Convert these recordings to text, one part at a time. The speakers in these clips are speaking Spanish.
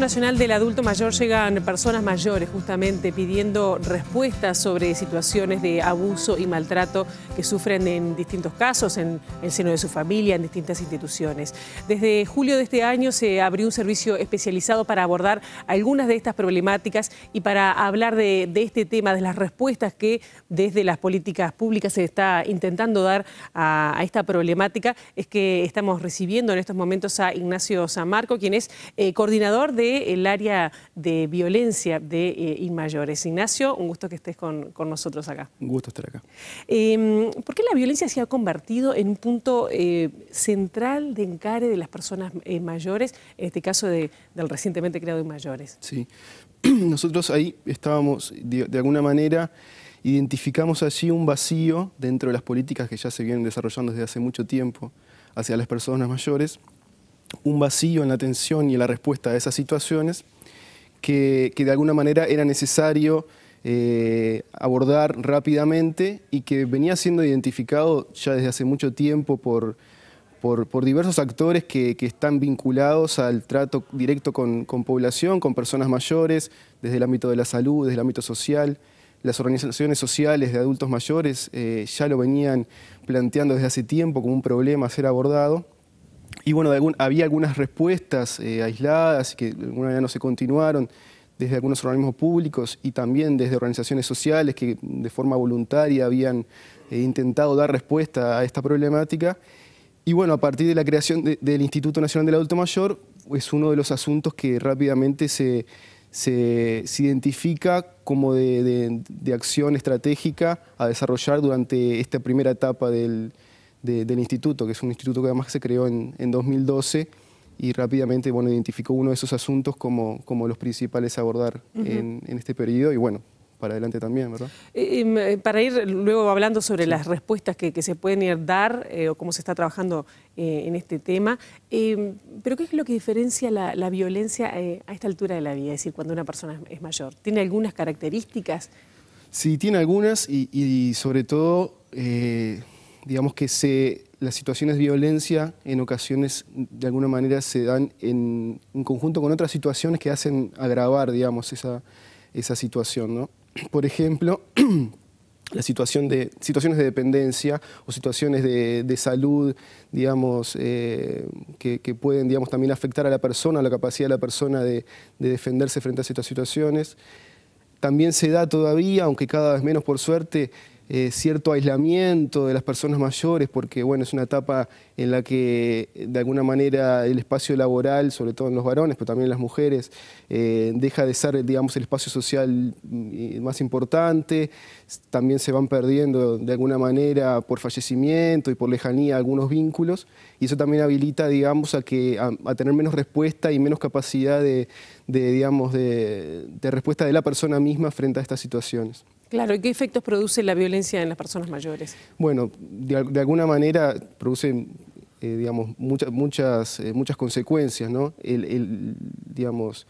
Nacional del Adulto Mayor llegan personas mayores justamente pidiendo respuestas sobre situaciones de abuso y maltrato que sufren en distintos casos, en el seno de su familia, en distintas instituciones. Desde julio de este año se abrió un servicio especializado para abordar algunas de estas problemáticas y para hablar de, este tema, de las respuestas que desde las políticas públicas se está intentando dar a, esta problemática, es que estamos recibiendo en estos momentos a Ignacio San Marco, quien es eh, coordinador de el área de violencia de Inmayores. Eh, Ignacio, un gusto que estés con, nosotros acá. Un gusto estar acá. Em, ¿Por qué la violencia se ha convertido en un punto eh, central de encare de las personas eh, mayores, en este caso del recientemente creado Inmayores? Sí, nosotros ahí estábamos de alguna manera identificamos allí un vacío dentro de las políticas que ya se vienen desarrollando desde hace mucho tiempo hacia las personas mayores un vacío en la atención y en la respuesta a esas situaciones que, de alguna manera era necesario eh, abordar rápidamente y que venía siendo identificado ya desde hace mucho tiempo por, diversos actores que, están vinculados al trato directo con, población, con personas mayores, desde el ámbito de la salud, desde el ámbito social. Las organizaciones sociales de adultos mayores eh, ya lo venían planteando desde hace tiempo como un problema a ser abordado y bueno, había algunas respuestas aisladas eh, aisladas que de alguna manera no se continuaron desde algunos organismos públicos y también desde organizaciones sociales que de forma voluntaria habían eh, intentado dar respuesta a esta problemática. Y bueno, a partir de la creación del Instituto Nacional del Adulto Mayor, es uno de los asuntos que rápidamente se, identifica como de acción estratégica a desarrollar durante esta primera etapa del, del instituto, que es un instituto que además se creó en, 2012 y rápidamente bueno, identificó uno de esos asuntos como, como los principales a abordar en, este periodo y bueno, para adelante también, ¿verdad? Eh, eh, para ir luego hablando sobre las respuestas que, se pueden ir dar eh, o cómo se está trabajando en este tema, pero ¿qué es lo que diferencia la, violencia a esta altura de la vida? Es decir, cuando una persona es mayor, ¿tiene algunas características? Sí, tiene algunas y sobre todo digamos que las situaciones de violencia en ocasiones de alguna manera se dan en, conjunto con otras situaciones que hacen agravar, digamos, esa, situación. Por ejemplo, la situación de, situaciones de dependencia o situaciones de, salud, digamos, eh, que, pueden digamos, también afectar a la persona, a la capacidad de la persona de, de defenderse frente a ciertas situaciones. También se da todavía, aunque cada vez menos por suerte, eh, cierto aislamiento de las personas mayores, porque bueno, es una etapa en la que de alguna manera el espacio laboral, sobre todo en los varones, pero también en las mujeres, eh, deja de ser el espacio social mm, más importante, también se van perdiendo de alguna manera por fallecimiento y por lejanía algunos vínculos, y eso también habilita digamos, a, tener menos respuesta y menos capacidad de respuesta de la persona misma frente a estas situaciones. Claro, ¿y qué efectos produce la violencia en las personas mayores? Bueno, de, alguna manera produce eh, digamos, muchas, eh, muchas consecuencias, ¿no? El, el, digamos,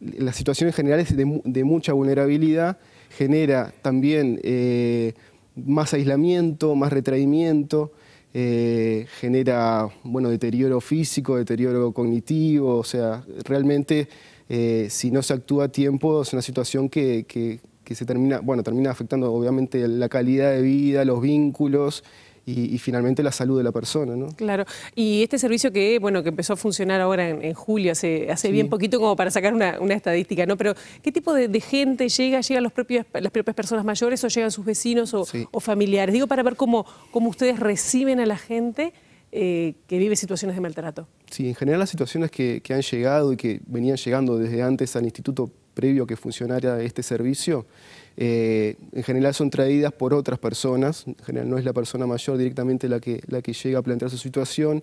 las situaciones generales de, mucha vulnerabilidad genera también eh, más aislamiento, más retraimiento, genera, bueno, deterioro físico, deterioro cognitivo, o sea, realmente si no se actúa a tiempo es una situación que que se termina, bueno, termina afectando obviamente la calidad de vida, los vínculos, y, finalmente la salud de la persona. ¿no? Claro, y este servicio que, bueno, que empezó a funcionar ahora en, julio, hace, hace bien poquito como para sacar una, estadística, ¿no? Pero, ¿qué tipo de, gente llega? ¿Llegan los propios, las propias personas mayores o llegan sus vecinos o, familiares? Digo, para ver cómo, cómo ustedes reciben a la gente eh, que vive situaciones de maltrato. Sí, en general las situaciones que, que han llegado y que venían llegando desde antes al instituto previo que funcionara este servicio, eh, en general son traídas por otras personas, en general no es la persona mayor directamente la que, la que llega a plantear su situación.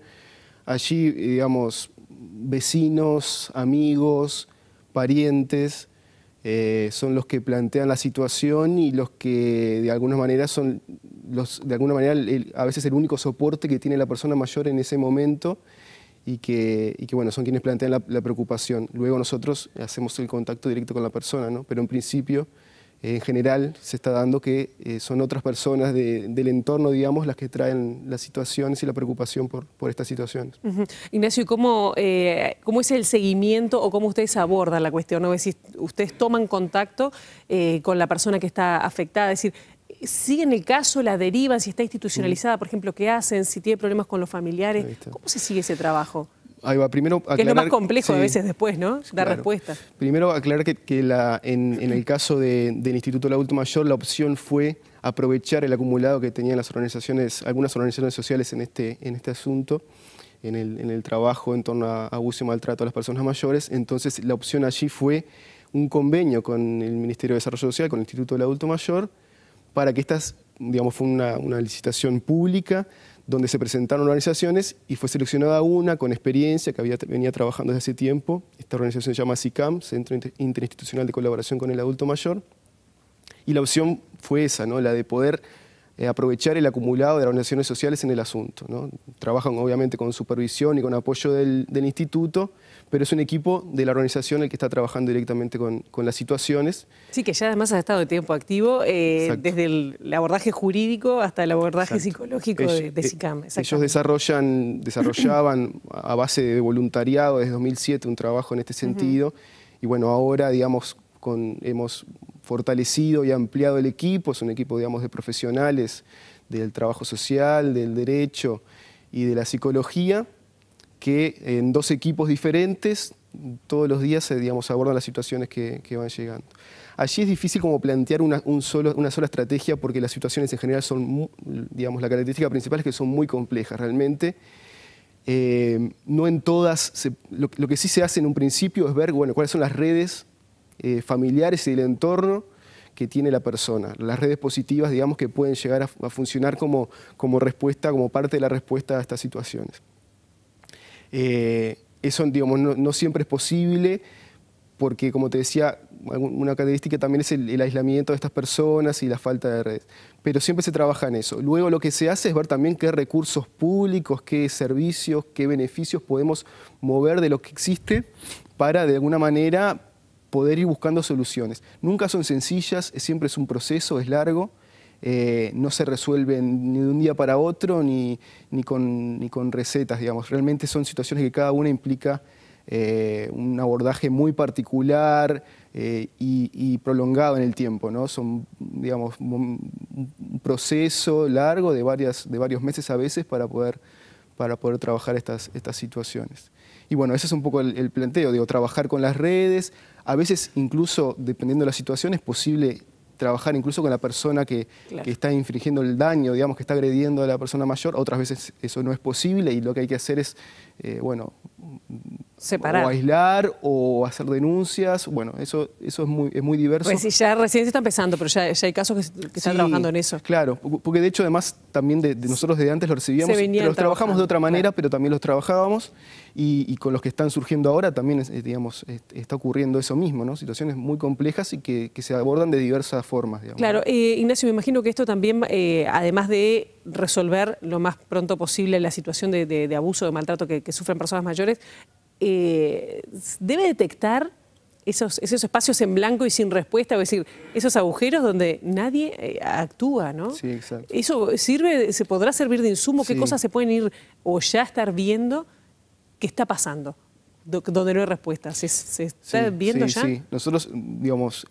Allí, digamos, vecinos, amigos, parientes, eh, son los que plantean la situación y los que de alguna manera son los, de alguna manera a veces el único soporte que tiene la persona mayor en ese momento y que, que bueno, son quienes plantean la, preocupación. Luego nosotros hacemos el contacto directo con la persona, ¿no? pero en principio, eh, en general, se está dando que eh, son otras personas del entorno, digamos, las que traen las situaciones y la preocupación por, por estas situaciones. Ignacio, ¿y cómo, eh, cómo es el seguimiento o cómo ustedes abordan la cuestión? ¿no? Es decir, ustedes toman contacto con la persona que está afectada, es decir, si en el caso, la derivan, si está institucionalizada, mm. por ejemplo, qué hacen, si tiene problemas con los familiares. ¿Cómo se sigue ese trabajo? Ahí va, primero aclarar, que es lo más complejo a veces después, ¿no? Dar respuesta. Primero aclarar que, en, el caso del Instituto del Adulto Mayor, la opción fue aprovechar el acumulado que tenían las organizaciones, algunas organizaciones sociales en este, en este asunto. En el, en el, trabajo en torno a abuso y maltrato a las personas mayores. Entonces, la opción allí fue un convenio con el Ministerio de Desarrollo Social, con el Instituto del Adulto Mayor, para que estas, digamos, fue una, licitación pública donde se presentaron organizaciones y fue seleccionada una con experiencia que había, venía trabajando desde hace tiempo. Esta organización se llama SICAM, Centro Interinstitucional de Colaboración con el Adulto Mayor. Y la opción fue esa, ¿no? la de poder eh, aprovechar el acumulado de las organizaciones sociales en el asunto. ¿no? Trabajan obviamente con supervisión y con apoyo del, instituto, pero es un equipo de la organización el que está trabajando directamente con, las situaciones. Sí, que ya además has estado de tiempo activo, eh, desde el, abordaje jurídico hasta el abordaje psicológico de, eh, SICAM. Ellos desarrollan, desarrollaban a base de voluntariado desde 2007 un trabajo en este sentido, y bueno, ahora digamos con, hemos fortalecido y ampliado el equipo, es un equipo, digamos, de profesionales del trabajo social, del derecho y de la psicología, que en dos equipos diferentes todos los días se abordan las situaciones que, van llegando. Allí es difícil como plantear una, sola estrategia porque las situaciones en general son, digamos, la característica principal es que son muy complejas realmente. Eh, no en todas, lo, que sí se hace en un principio es ver, bueno, cuáles son las redes eh, familiares y el entorno que tiene la persona. Las redes positivas, digamos, que pueden llegar a, funcionar como, como, respuesta, como parte de la respuesta a estas situaciones. Eh, eso, digamos, no, siempre es posible porque, como te decía, una característica también es el, el, aislamiento de estas personas y la falta de redes. Pero siempre se trabaja en eso. Luego lo que se hace es ver también qué recursos públicos, qué servicios, qué beneficios podemos mover de lo que existe para, de alguna manera, poder ir buscando soluciones. Nunca son sencillas, siempre es un proceso, es largo, eh, no se resuelven ni de un día para otro ni, ni, con, recetas, digamos. Realmente son situaciones que cada una implica eh, un abordaje muy particular eh, y, y, prolongado en el tiempo, ¿no? Son, digamos, un proceso largo de, varias, de varios meses a veces para poder para poder trabajar estas, estas situaciones. Y bueno, ese es un poco el, planteo, digo, trabajar con las redes, a veces incluso, dependiendo de la situación, es posible trabajar incluso con la persona que, que, está infringiendo el daño, digamos, que está agrediendo a la persona mayor, otras veces eso no es posible y lo que hay que hacer es eh, bueno, Separar. o aislar o hacer denuncias. Bueno, eso, eso es, muy, es muy diverso. Pues ya recién se está empezando, pero ya, hay casos que, están trabajando en eso. Claro, porque de hecho además también de, de nosotros desde antes lo recibíamos, los trabajamos de otra manera, pero también los trabajábamos y, con los que están surgiendo ahora también, digamos, está ocurriendo eso mismo, ¿no? Situaciones muy complejas y que, se abordan de diversas formas, digamos. Claro, eh, Ignacio, me imagino que esto también, eh, además de resolver lo más pronto posible la situación de abuso, de maltrato que, que sufren personas mayores, eh, debe detectar esos, esos, espacios en blanco y sin respuesta, es decir, esos agujeros donde nadie eh, actúa, ¿no? Sí, exacto. ¿Eso sirve, se podrá servir de insumo? ¿Qué cosas se pueden ir o ya estar viendo ¿Qué está pasando? donde no hay respuesta. ¿Se, está viendo ya? Sí, nosotros, digamos,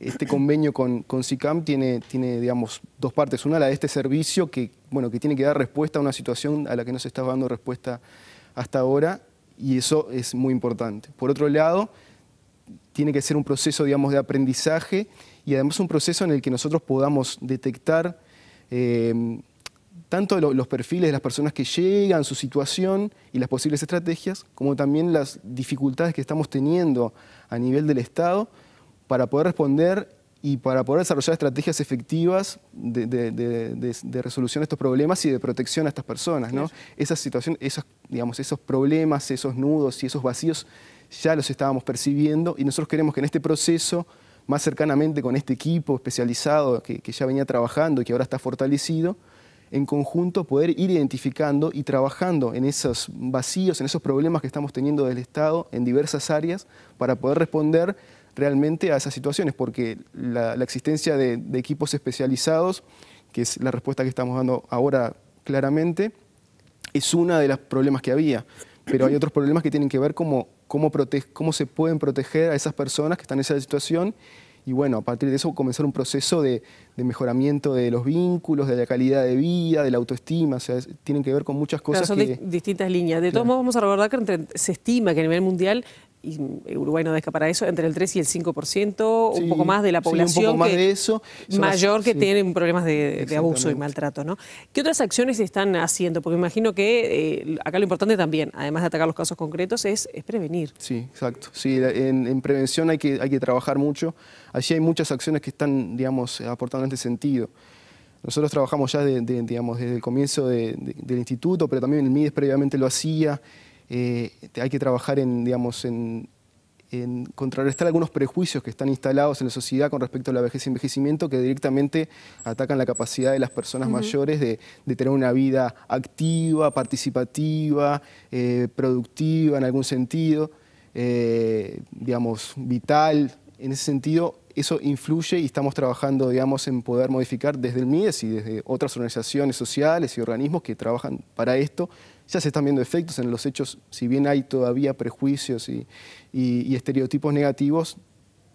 este convenio con, con tiene, tiene, digamos, dos partes. Una, la de este servicio que, bueno, que tiene que dar respuesta a una situación a la que no se está dando respuesta hasta ahora y eso es muy importante. Por otro lado, tiene que ser un proceso, digamos, de aprendizaje y además un proceso en el que nosotros podamos detectar eh, tanto los perfiles de las personas que llegan, su situación y las posibles estrategias, como también las dificultades que estamos teniendo a nivel del Estado para poder responder y para poder desarrollar estrategias efectivas de, resolución de estos problemas y de protección a estas personas. ¿no? Sí. situación, esos, digamos, esos problemas, esos nudos y esos vacíos ya los estábamos percibiendo y nosotros queremos que en este proceso, más cercanamente con este equipo especializado que, que ya venía trabajando y que ahora está fortalecido, en conjunto poder ir identificando y trabajando en esos vacíos, en esos problemas que estamos teniendo del Estado en diversas áreas para poder responder realmente a esas situaciones, porque la, existencia de, equipos especializados, que es la respuesta que estamos dando ahora claramente, es uno de los problemas que había. Pero hay otros problemas que tienen que ver como cómo, cómo se pueden proteger a esas personas que están en esa situación y bueno, a partir de eso comenzar un proceso de, mejoramiento de los vínculos, de la calidad de vida, de la autoestima, o sea, tienen que ver con muchas cosas. son distintas líneas. De todos modos, vamos a recordar que se estima que a nivel mundial y Uruguay no deja para eso, entre el 3 y el 5%, un poco más de la población. un poco más de eso. mayor que tiene tienen problemas de, abuso y maltrato, ¿no? ¿Qué otras acciones están haciendo? Porque me imagino que eh, acá lo importante también, además de atacar los casos concretos, es, prevenir. Sí, exacto. Sí, en, prevención hay que, trabajar mucho. Allí hay muchas acciones que están, digamos, aportando en este sentido. Nosotros trabajamos ya digamos, desde el comienzo del instituto, pero también el MIDES previamente lo hacía. Eh, hay que trabajar en, digamos, en, contrarrestar algunos prejuicios que están instalados en la sociedad con respecto a la vejez y envejecimiento que directamente atacan la capacidad de las personas mayores de, tener una vida activa, participativa, eh, productiva en algún sentido, eh, digamos, vital. En ese sentido, eso influye y estamos trabajando, digamos, en poder modificar desde el MIES y desde otras organizaciones sociales y organismos que trabajan para esto, ya se están viendo efectos en los hechos, si bien hay todavía prejuicios y, estereotipos negativos,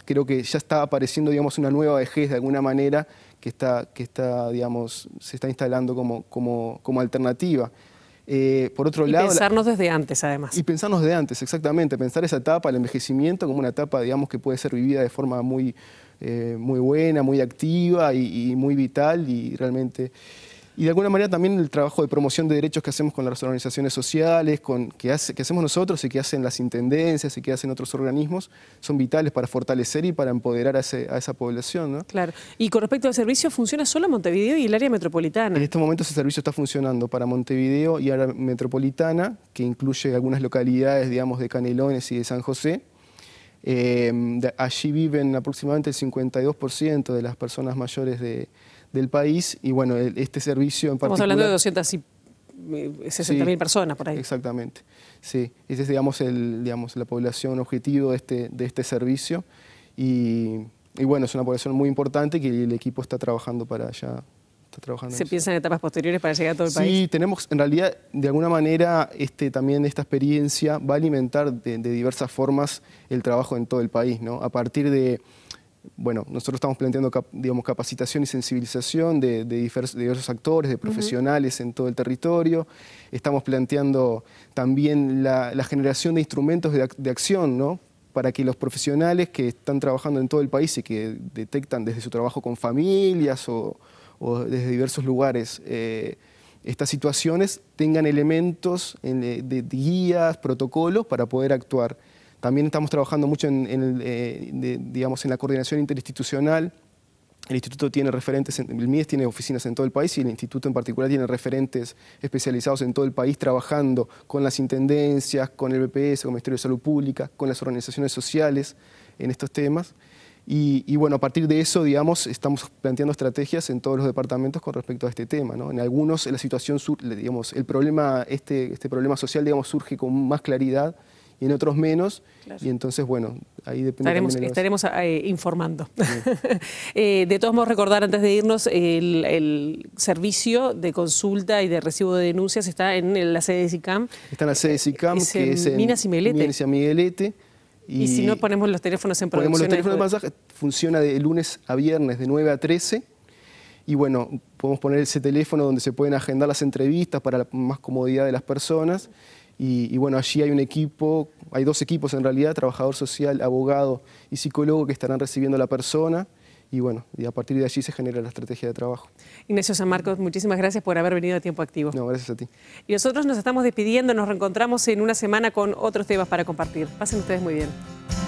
creo que ya está apareciendo digamos, una nueva vejez de alguna manera que, está, que está, digamos, se está instalando como, como, como alternativa. Eh, por otro y pensarnos desde antes, además. Y pensarnos desde antes, exactamente. Pensar esa etapa, el envejecimiento, como una etapa, digamos, que puede ser vivida de forma muy, eh, muy buena, muy activa y, y muy vital y realmente y de alguna manera también el trabajo de promoción de derechos que hacemos con las organizaciones sociales, con, que, hace, que hacemos nosotros y que hacen las intendencias y que hacen otros organismos, son vitales para fortalecer y para empoderar a, esa población. Claro. Y con respecto al servicio, ¿funciona solo Montevideo y el área metropolitana? En este momento ese servicio está funcionando para Montevideo y área metropolitana, que incluye algunas localidades, digamos, de Canelones y de San José. Eh, allí viven aproximadamente el 52% de las personas mayores de, del país y bueno, e-, este servicio en particular... Estamos hablando de 200 eh, mil personas por ahí. Exactamente, sí. Esa es, digamos, el, digamos, la población objetivo de este, de este servicio y, bueno, es una población muy importante que el equipo está trabajando para allá. trabajando ¿Se piensa en etapas posteriores para llegar a todo el país? Sí, tenemos, en realidad, de alguna manera, este, también esta experiencia va a alimentar de, de diversas formas el trabajo en todo el país, ¿no? A partir de bueno, nosotros estamos planteando, digamos, capacitación y sensibilización de, diversos actores, de profesionales en todo el territorio. Estamos planteando también la, generación de instrumentos de, acción, ¿no? Para que los profesionales que están trabajando en todo el país y que detectan desde su trabajo con familias o, desde diversos lugares eh, estas situaciones, tengan elementos eh, de guías, protocolos para poder actuar. También estamos trabajando mucho en, eh, digamos, en la coordinación interinstitucional. El instituto tiene referentes, el MIES tiene oficinas en todo el país y el instituto en particular tiene referentes especializados en todo el país trabajando con las intendencias, con el BPS, con el Ministerio de Salud Pública, con las organizaciones sociales en estos temas. Y, bueno, a partir de eso, digamos, estamos planteando estrategias en todos los departamentos con respecto a este tema. En algunos la situación, digamos, el problema, este, este problema social, digamos, surge con más claridad y en otros menos. Y entonces, bueno, ahí depende. Estaremos, de estaremos ah, eh, informando. Eh, de todos modos, recordar antes de irnos, el, servicio de consulta y de recibo de denuncias está en la sede de SICAM. Está en la sede de SICAM, que es en Minas y Miguelete. Y, si no ponemos los teléfonos en producción. Ponemos los teléfonos de pasaje, funciona de lunes a viernes, de 9 a 13. Y bueno, podemos poner ese teléfono donde se pueden agendar las entrevistas para la más comodidad de las personas. Y, bueno, allí hay un equipo, hay dos equipos en realidad, trabajador social, abogado y psicólogo que estarán recibiendo a la persona. Y bueno, y a partir de allí se genera la estrategia de trabajo. Ignacio San Marcos, muchísimas gracias por haber venido a Tiempo Activo. No, gracias a ti. Y nosotros nos estamos despidiendo, nos reencontramos en una semana con otros temas para compartir. Pasen ustedes muy bien.